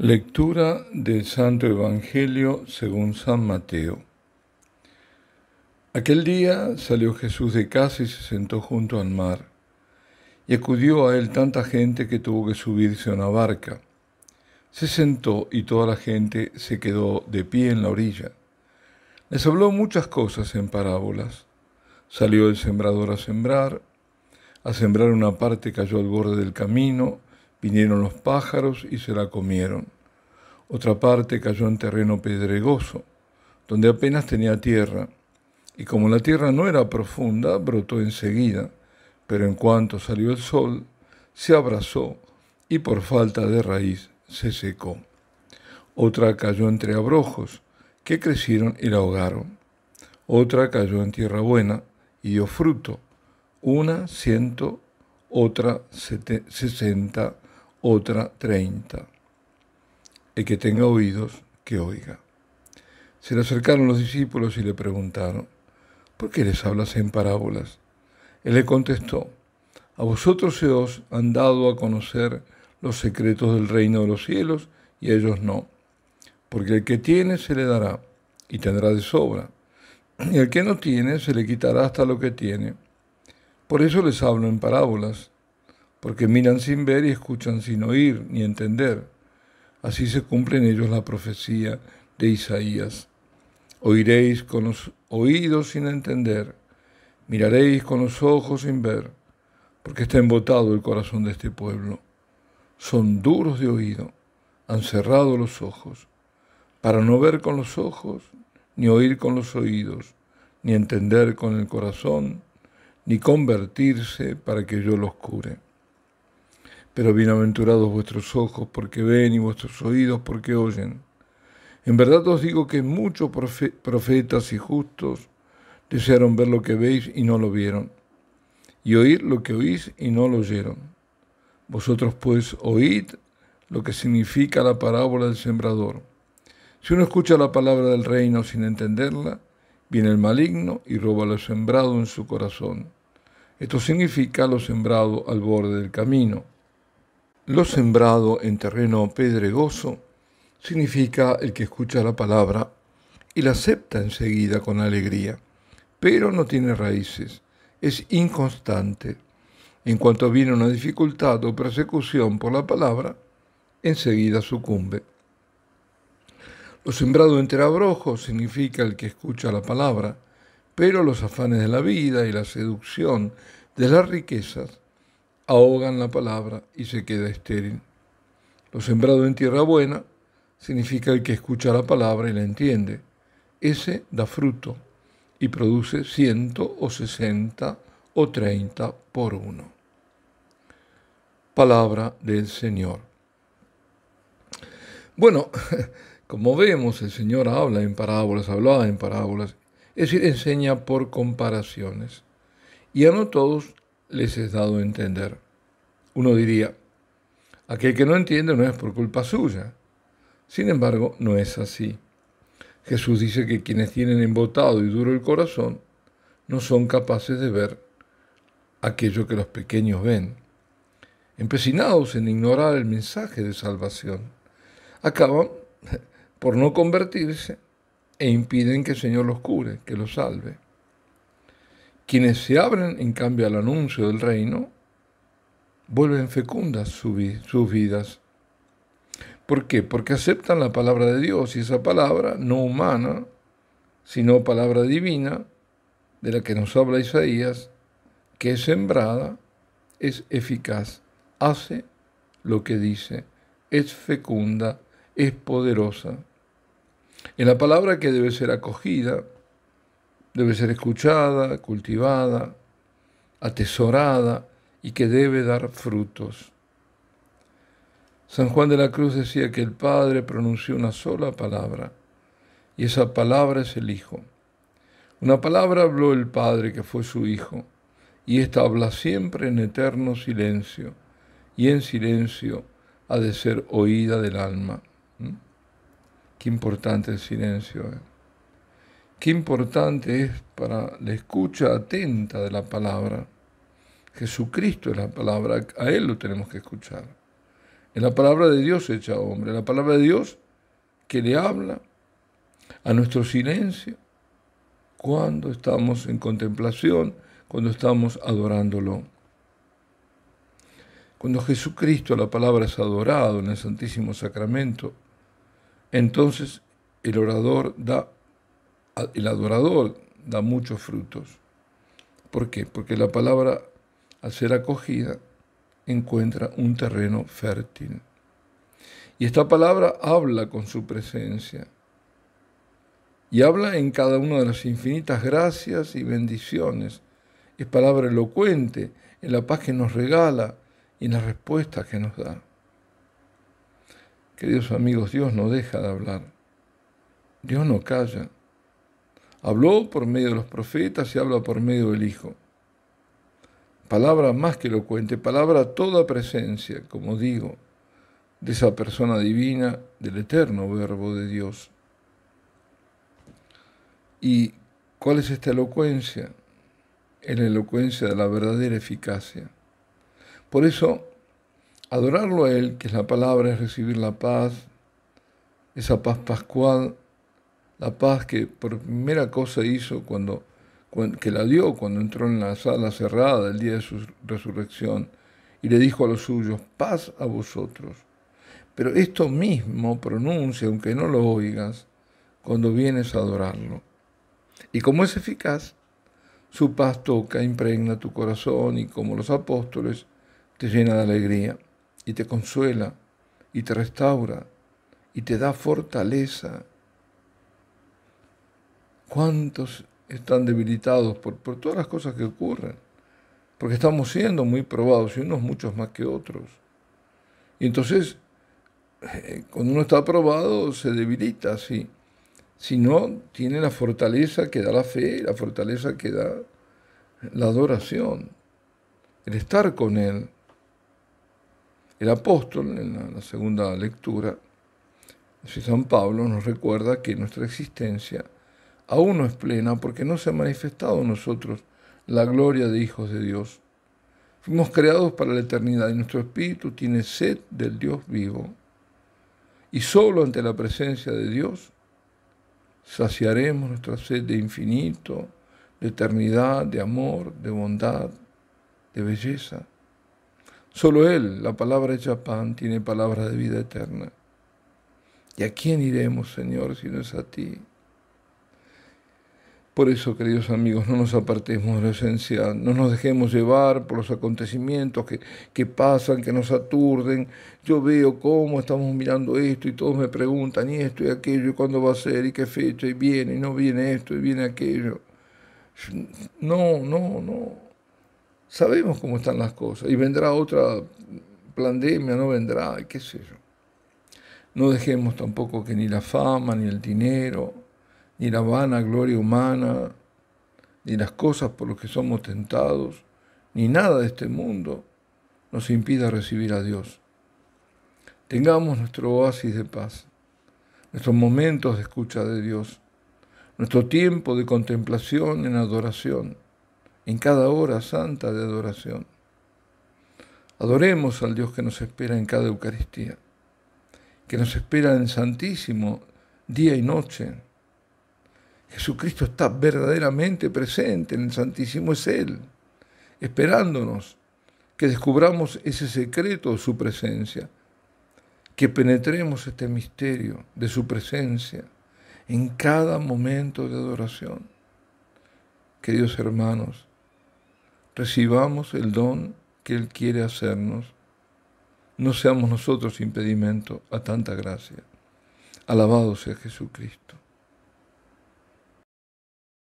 Lectura del Santo Evangelio según San Mateo. Aquel día salió Jesús de casa y se sentó junto al mar, y acudió a él tanta gente que tuvo que subirse a una barca. Se sentó y toda la gente se quedó de pie en la orilla. Les habló muchas cosas en parábolas. Salió el sembrador a sembrar, a sembrar una parte cayó al borde del camino, Vinieron los pájaros y se la comieron. Otra parte cayó en terreno pedregoso, donde apenas tenía tierra, y como la tierra no era profunda, brotó enseguida, pero en cuanto salió el sol, se abrazó y por falta de raíz se secó. Otra cayó entre abrojos, que crecieron y la ahogaron. Otra cayó en tierra buena y dio fruto, una ciento, otra sesenta otra treinta. El que tenga oídos, que oiga. Se le acercaron los discípulos y le preguntaron, ¿por qué les hablas en parábolas? Él le contestó, a vosotros se os han dado a conocer los secretos del reino de los cielos y a ellos no, porque el que tiene se le dará y tendrá de sobra, y el que no tiene se le quitará hasta lo que tiene. Por eso les hablo en parábolas porque miran sin ver y escuchan sin oír ni entender. Así se cumple en ellos la profecía de Isaías. Oiréis con los oídos sin entender, miraréis con los ojos sin ver, porque está embotado el corazón de este pueblo. Son duros de oído, han cerrado los ojos, para no ver con los ojos, ni oír con los oídos, ni entender con el corazón, ni convertirse para que yo los cure pero bienaventurados vuestros ojos porque ven y vuestros oídos porque oyen. En verdad os digo que muchos profetas y justos desearon ver lo que veis y no lo vieron, y oír lo que oís y no lo oyeron. Vosotros pues oíd lo que significa la parábola del sembrador. Si uno escucha la palabra del reino sin entenderla, viene el maligno y roba lo sembrado en su corazón. Esto significa lo sembrado al borde del camino lo sembrado en terreno pedregoso significa el que escucha la palabra y la acepta enseguida con alegría, pero no tiene raíces, es inconstante. En cuanto viene una dificultad o persecución por la palabra, enseguida sucumbe. Lo sembrado entre abrojos significa el que escucha la palabra, pero los afanes de la vida y la seducción de las riquezas ahogan la palabra y se queda estéril. Lo sembrado en tierra buena significa el que escucha la palabra y la entiende. Ese da fruto y produce ciento o sesenta o treinta por uno. Palabra del Señor. Bueno, como vemos, el Señor habla en parábolas, hablaba en parábolas, es decir, enseña por comparaciones. Y a no todos les es dado a entender. Uno diría, aquel que no entiende no es por culpa suya. Sin embargo, no es así. Jesús dice que quienes tienen embotado y duro el corazón no son capaces de ver aquello que los pequeños ven, empecinados en ignorar el mensaje de salvación. Acaban por no convertirse e impiden que el Señor los cure, que los salve. Quienes se abren, en cambio, al anuncio del reino, vuelven fecundas sus vidas. ¿Por qué? Porque aceptan la palabra de Dios y esa palabra, no humana, sino palabra divina, de la que nos habla Isaías, que es sembrada, es eficaz, hace lo que dice, es fecunda, es poderosa. En la palabra que debe ser acogida, debe ser escuchada, cultivada, atesorada y que debe dar frutos. San Juan de la Cruz decía que el Padre pronunció una sola palabra, y esa palabra es el Hijo. Una palabra habló el Padre que fue su Hijo, y esta habla siempre en eterno silencio, y en silencio ha de ser oída del alma. ¿Mm? Qué importante el silencio. es. Eh. Qué importante es para la escucha atenta de la palabra. Jesucristo es la palabra, a Él lo tenemos que escuchar. Es la palabra de Dios hecha hombre, la palabra de Dios que le habla a nuestro silencio cuando estamos en contemplación, cuando estamos adorándolo. Cuando Jesucristo, la palabra, es adorado en el Santísimo Sacramento, entonces el orador da el adorador da muchos frutos. ¿Por qué? Porque la palabra, al ser acogida, encuentra un terreno fértil. Y esta palabra habla con su presencia. Y habla en cada una de las infinitas gracias y bendiciones. Es palabra elocuente en la paz que nos regala y en las respuestas que nos da. Queridos amigos, Dios no deja de hablar. Dios no calla. Habló por medio de los profetas y habla por medio del Hijo. Palabra más que elocuente, palabra toda presencia, como digo, de esa persona divina, del eterno verbo de Dios. ¿Y cuál es esta elocuencia? Es la elocuencia de la verdadera eficacia. Por eso, adorarlo a Él, que es la palabra, es recibir la paz, esa paz pascual la paz que por primera cosa hizo cuando, que la dio cuando entró en la sala cerrada el día de su resurrección y le dijo a los suyos, paz a vosotros. Pero esto mismo pronuncia, aunque no lo oigas, cuando vienes a adorarlo. Y como es eficaz, su paz toca, impregna tu corazón y como los apóstoles, te llena de alegría y te consuela y te restaura y te da fortaleza ¿Cuántos están debilitados por, todas las cosas que ocurren? Porque estamos siendo muy probados y unos muchos más que otros. Y entonces, eh, cuando uno está probado, se debilita, así. Si no, tiene la fortaleza que da la fe, la fortaleza que da la adoración, el estar con Él. El apóstol, en la, segunda lectura, San Pablo nos recuerda que nuestra existencia aún no es plena porque no se ha manifestado en nosotros la gloria de hijos de Dios. Fuimos creados para la eternidad y nuestro espíritu tiene sed del Dios vivo. Y solo ante la presencia de Dios saciaremos nuestra sed de infinito, de eternidad, de amor, de bondad, de belleza. Solo Él, la palabra de pan, tiene palabra de vida eterna. ¿Y a quién iremos, Señor, si no es a ti? Por eso, queridos amigos, no nos apartemos de la esencia. no nos dejemos llevar por los acontecimientos que, que, pasan, que nos aturden. Yo veo cómo estamos mirando esto y todos me preguntan y esto y aquello y cuándo va a ser y qué fecha y viene y no viene esto y viene aquello. No, no, no. Sabemos cómo están las cosas y vendrá otra pandemia, no vendrá, qué sé yo. No dejemos tampoco que ni la fama, ni el dinero, ni la vana gloria humana, ni las cosas por las que somos tentados, ni nada de este mundo nos impida recibir a Dios. Tengamos nuestro oasis de paz, nuestros momentos de escucha de Dios, nuestro tiempo de contemplación en adoración, en cada hora santa de adoración. Adoremos al Dios que nos espera en cada Eucaristía, que nos espera en Santísimo día y noche Jesucristo está verdaderamente presente en el Santísimo es Él, esperándonos que descubramos ese secreto de su presencia, que penetremos este misterio de su presencia en cada momento de adoración. Queridos hermanos, recibamos el don que Él quiere hacernos. No seamos nosotros impedimento a tanta gracia. Alabado sea Jesucristo.